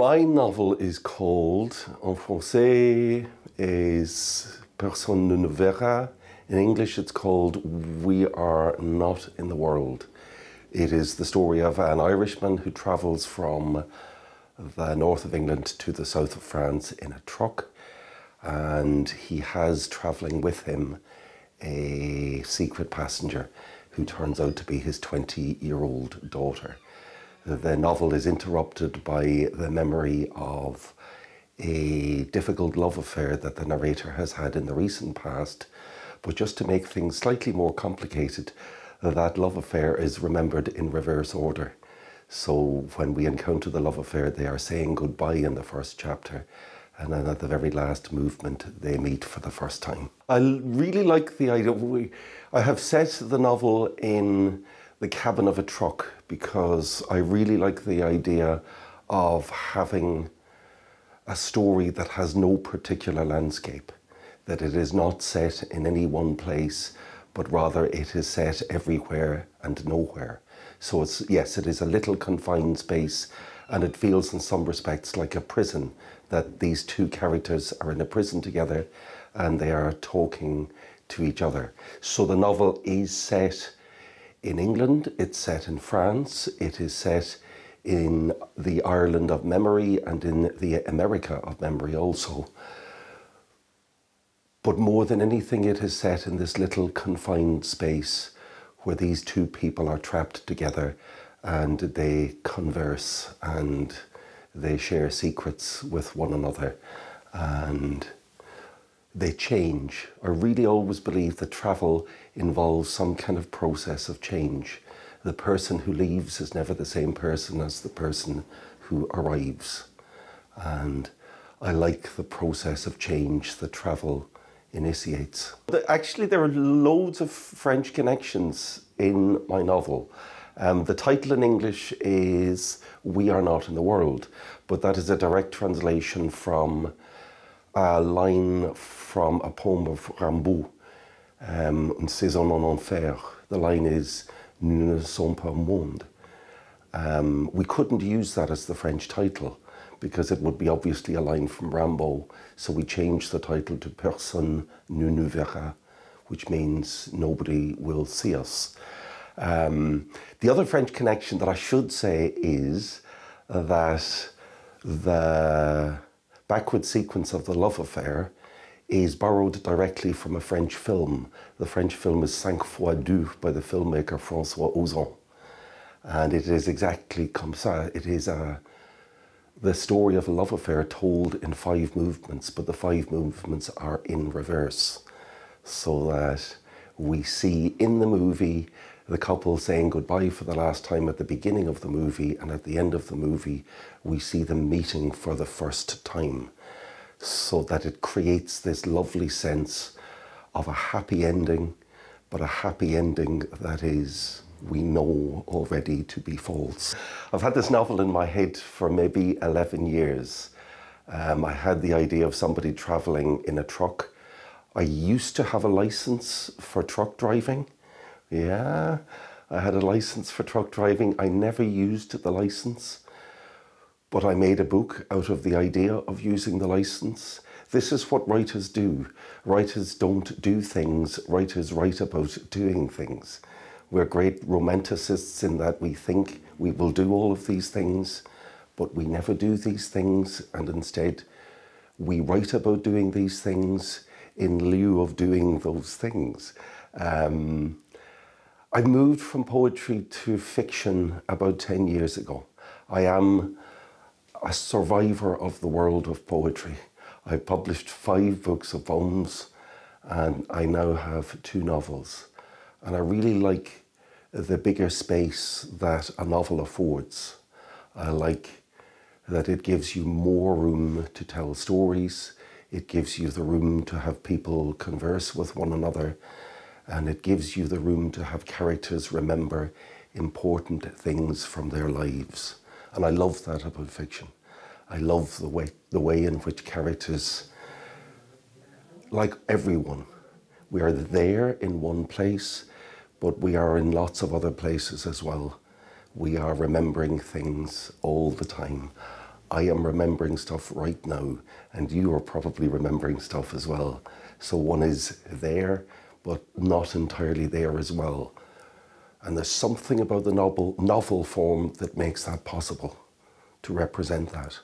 my novel is called, en français, is Personne ne nous verra. In English, it's called We Are Not in the World. It is the story of an Irishman who travels from the north of England to the south of France in a truck, and he has travelling with him a secret passenger who turns out to be his 20 year old daughter their novel is interrupted by the memory of a difficult love affair that the narrator has had in the recent past. But just to make things slightly more complicated, that love affair is remembered in reverse order. So when we encounter the love affair, they are saying goodbye in the first chapter. And then at the very last movement, they meet for the first time. I really like the idea. I have set the novel in the cabin of a truck because I really like the idea of having a story that has no particular landscape, that it is not set in any one place, but rather it is set everywhere and nowhere. So it's, yes, it is a little confined space and it feels in some respects like a prison, that these two characters are in a prison together and they are talking to each other. So the novel is set in England, it's set in France, it is set in the Ireland of memory and in the America of memory also. But more than anything, it is set in this little confined space where these two people are trapped together and they converse and they share secrets with one another and they change. I really always believe that travel involves some kind of process of change. The person who leaves is never the same person as the person who arrives. And I like the process of change that travel initiates. Actually, there are loads of French connections in my novel. Um, the title in English is We Are Not in the World, but that is a direct translation from a line from a poem of Rimbaud, um, Un en enfer. The line is Nous ne sommes pas monde. Um, we couldn't use that as the French title because it would be obviously a line from Rambo. so we changed the title to Personne ne nous verra, which means nobody will see us. Um, the other French connection that I should say is that the backward sequence of the love affair is borrowed directly from a French film. The French film is Cinq fois deux by the filmmaker François Ozon. And it is exactly comme ça. It is a, uh, the story of a love affair told in five movements, but the five movements are in reverse. So that we see in the movie the couple saying goodbye for the last time at the beginning of the movie, and at the end of the movie, we see them meeting for the first time. So that it creates this lovely sense of a happy ending, but a happy ending that is we know already to be false. I've had this novel in my head for maybe 11 years. Um, I had the idea of somebody traveling in a truck I used to have a license for truck driving. Yeah, I had a license for truck driving. I never used the license, but I made a book out of the idea of using the license. This is what writers do. Writers don't do things, writers write about doing things. We're great romanticists in that we think we will do all of these things, but we never do these things, and instead we write about doing these things in lieu of doing those things. Um, I moved from poetry to fiction about 10 years ago. I am a survivor of the world of poetry. I published five books of poems and I now have two novels. And I really like the bigger space that a novel affords. I like that it gives you more room to tell stories, it gives you the room to have people converse with one another, and it gives you the room to have characters remember important things from their lives. And I love that about fiction. I love the way, the way in which characters, like everyone, we are there in one place, but we are in lots of other places as well. We are remembering things all the time. I am remembering stuff right now, and you are probably remembering stuff as well. So one is there, but not entirely there as well. And there's something about the novel, novel form that makes that possible to represent that.